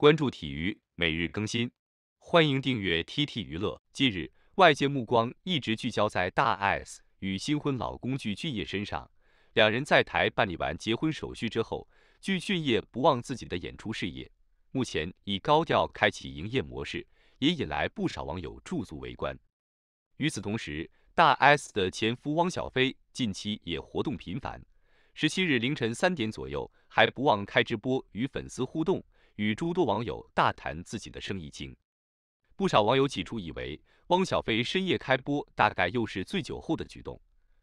关注体育，每日更新，欢迎订阅 TT 娱乐。近日，外界目光一直聚焦在大 S 与新婚老公具俊晔身上。两人在台办理完结婚手续之后，具俊晔不忘自己的演出事业，目前已高调开启营业模式，也引来不少网友驻足围观。与此同时，大 S 的前夫汪小菲近期也活动频繁。十七日凌晨三点左右，还不忘开直播与粉丝互动。与诸多网友大谈自己的生意经，不少网友起初以为汪小菲深夜开播大概又是醉酒后的举动，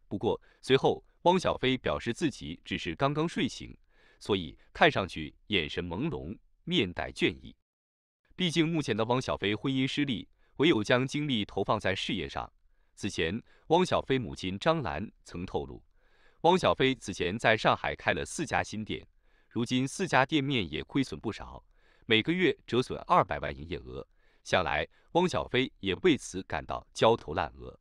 不过随后汪小菲表示自己只是刚刚睡醒，所以看上去眼神朦胧，面带倦意。毕竟目前的汪小菲婚姻失利，唯有将精力投放在事业上。此前，汪小菲母亲张兰曾透露，汪小菲此前在上海开了四家新店，如今四家店面也亏损不少。每个月折损二百万营业额，想来汪小菲也为此感到焦头烂额。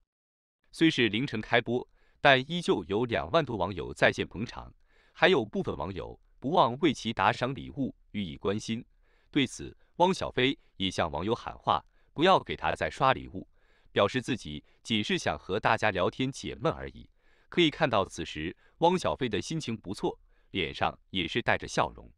虽是凌晨开播，但依旧有两万多网友在线捧场，还有部分网友不忘为其打赏礼物予以关心。对此，汪小菲也向网友喊话，不要给他再刷礼物，表示自己仅是想和大家聊天解闷而已。可以看到，此时汪小菲的心情不错，脸上也是带着笑容。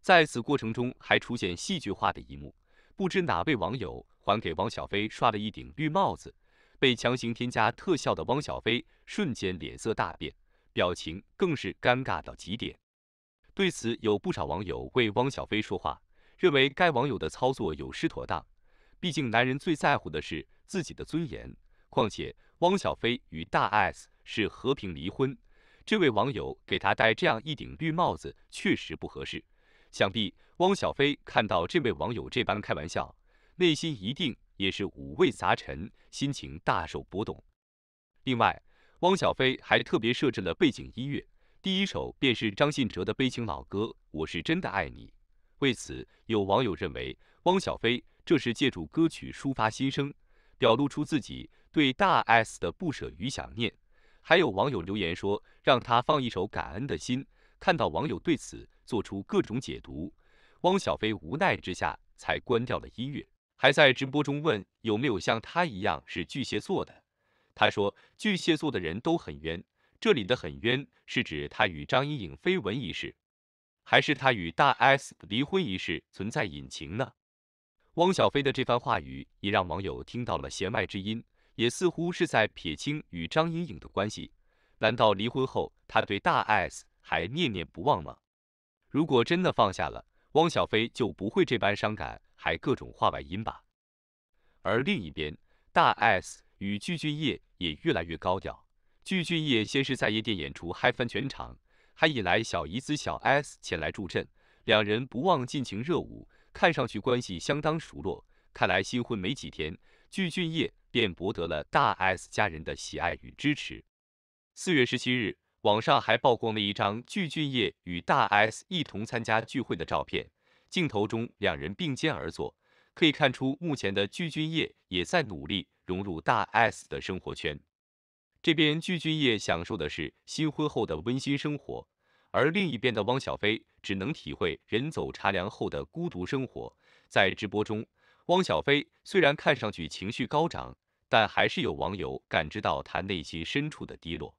在此过程中还出现戏剧化的一幕，不知哪位网友还给汪小菲刷了一顶绿帽子，被强行添加特效的汪小菲瞬间脸色大变，表情更是尴尬到极点。对此，有不少网友为汪小菲说话，认为该网友的操作有失妥当，毕竟男人最在乎的是自己的尊严，况且汪小菲与大 S 是和平离婚，这位网友给他戴这样一顶绿帽子确实不合适。想必汪小菲看到这位网友这般开玩笑，内心一定也是五味杂陈，心情大受波动。另外，汪小菲还特别设置了背景音乐，第一首便是张信哲的悲情老歌《我是真的爱你》。为此，有网友认为汪小菲这是借助歌曲抒发心声，表露出自己对大 S 的不舍与想念。还有网友留言说，让他放一首《感恩的心》。看到网友对此做出各种解读，汪小菲无奈之下才关掉了音乐，还在直播中问有没有像他一样是巨蟹座的。他说巨蟹座的人都很冤，这里的“很冤”是指他与张颖颖绯闻一事，还是他与大 S 离婚一事存在隐情呢？汪小菲的这番话语也让网友听到了弦外之音，也似乎是在撇清与张颖颖的关系。难道离婚后他对大 S？还念念不忘吗？如果真的放下了，汪小菲就不会这般伤感，还各种话外音吧。而另一边，大 S 与具俊晔也越来越高调。具俊晔先是在夜店演出嗨翻全场，还引来小姨子小 S 前来助阵，两人不忘尽情热舞，看上去关系相当熟络。看来新婚没几天，具俊晔便博得了大 S 家人的喜爱与支持。四月十七日。网上还曝光了一张具俊晔与大 S 一同参加聚会的照片，镜头中两人并肩而坐，可以看出目前的具俊晔也在努力融入大 S 的生活圈。这边具俊晔享受的是新婚后的温馨生活，而另一边的汪小菲只能体会人走茶凉后的孤独生活。在直播中，汪小菲虽然看上去情绪高涨，但还是有网友感知到他内心深处的低落。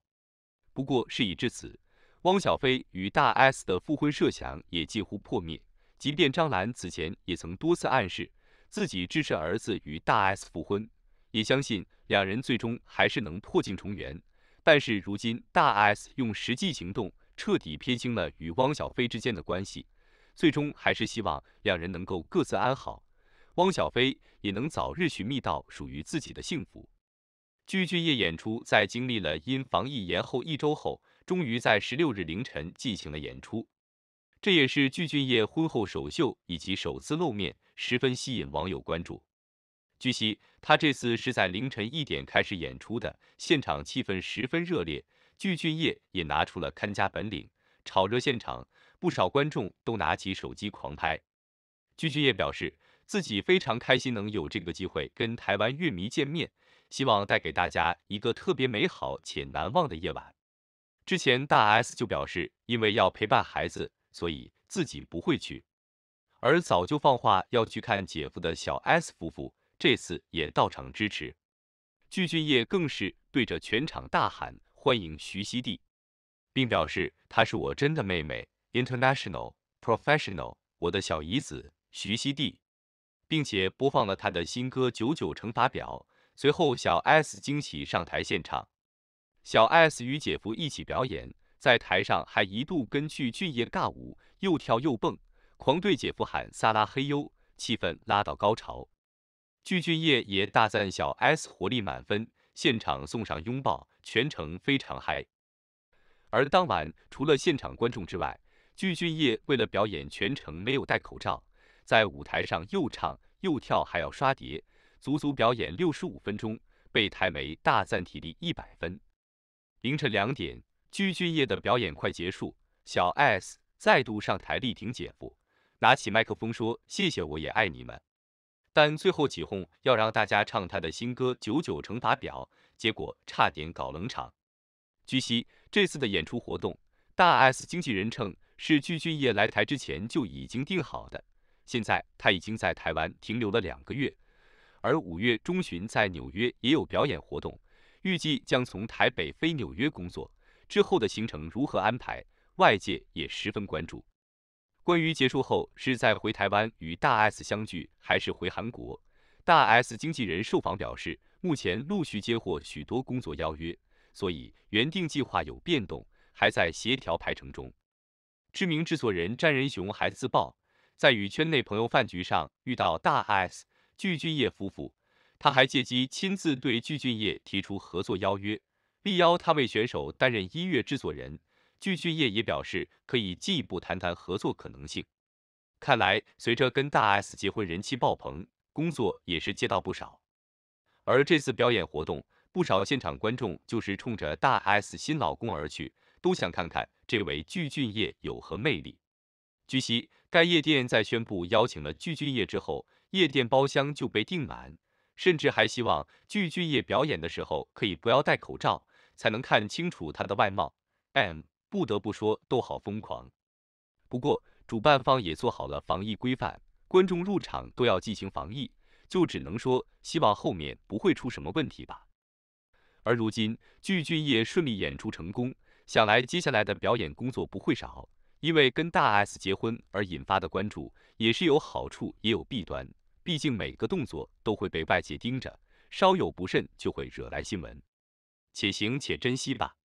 不过，事已至此，汪小菲与大 S 的复婚设想也几乎破灭。即便张兰此前也曾多次暗示自己支持儿子与大 S 复婚，也相信两人最终还是能破镜重圆。但是如今，大 S 用实际行动彻底撇清了与汪小菲之间的关系，最终还是希望两人能够各自安好，汪小菲也能早日寻觅到属于自己的幸福。具俊业演出在经历了因防疫延后一周后，终于在十六日凌晨进行了演出。这也是具俊业婚后首秀以及首次露面，十分吸引网友关注。据悉，他这次是在凌晨一点开始演出的，现场气氛十分热烈。具俊业也拿出了看家本领，炒热现场，不少观众都拿起手机狂拍。具俊业表示，自己非常开心能有这个机会跟台湾乐迷见面。希望带给大家一个特别美好且难忘的夜晚。之前大 S 就表示，因为要陪伴孩子，所以自己不会去。而早就放话要去看姐夫的小 S 夫妇，这次也到场支持。具俊晔更是对着全场大喊：“欢迎徐熙娣，并表示她是我真的妹妹，International Professional，我的小姨子徐熙娣。”并且播放了她的新歌《九九乘法表》。随后，小 S 惊喜上台献唱，小 S 与姐夫一起表演，在台上还一度跟具俊晔尬舞，又跳又蹦，狂对姐夫喊撒拉嘿哟，气氛拉到高潮。具俊晔也大赞小 S 活力满分，现场送上拥抱，全程非常嗨。而当晚除了现场观众之外，具俊晔为了表演全程没有戴口罩，在舞台上又唱又跳，还要刷碟。足足表演六十五分钟，被台媒大赞体力一百分。凌晨两点，鞠俊业的表演快结束，小 S 再度上台力挺姐夫，拿起麦克风说：“谢谢，我也爱你们。”但最后起哄要让大家唱他的新歌《九九乘法表》，结果差点搞冷场。据悉，这次的演出活动，大 S 经纪人称是鞠俊业来台之前就已经定好的，现在他已经在台湾停留了两个月。而五月中旬在纽约也有表演活动，预计将从台北飞纽约工作。之后的行程如何安排，外界也十分关注。关于结束后是在回台湾与大 S 相聚，还是回韩国，大 S 经纪人受访表示，目前陆续接获许多工作邀约，所以原定计划有变动，还在协调排程中。知名制作人詹仁雄还自曝，在与圈内朋友饭局上遇到大 S。具俊晔夫妇，他还借机亲自对具俊晔提出合作邀约，力邀他为选手担任音乐制作人。具俊晔也表示可以进一步谈谈合作可能性。看来，随着跟大 S 结婚，人气爆棚，工作也是接到不少。而这次表演活动，不少现场观众就是冲着大 S 新老公而去，都想看看这位具俊晔有何魅力。据悉，该夜店在宣布邀请了具俊晔之后。夜店包厢就被订满，甚至还希望具俊晔表演的时候可以不要戴口罩，才能看清楚他的外貌。m 不得不说都好疯狂。不过主办方也做好了防疫规范，观众入场都要进行防疫，就只能说希望后面不会出什么问题吧。而如今具俊晔顺利演出成功，想来接下来的表演工作不会少。因为跟大 S 结婚而引发的关注，也是有好处也有弊端。毕竟每个动作都会被外界盯着，稍有不慎就会惹来新闻，且行且珍惜吧。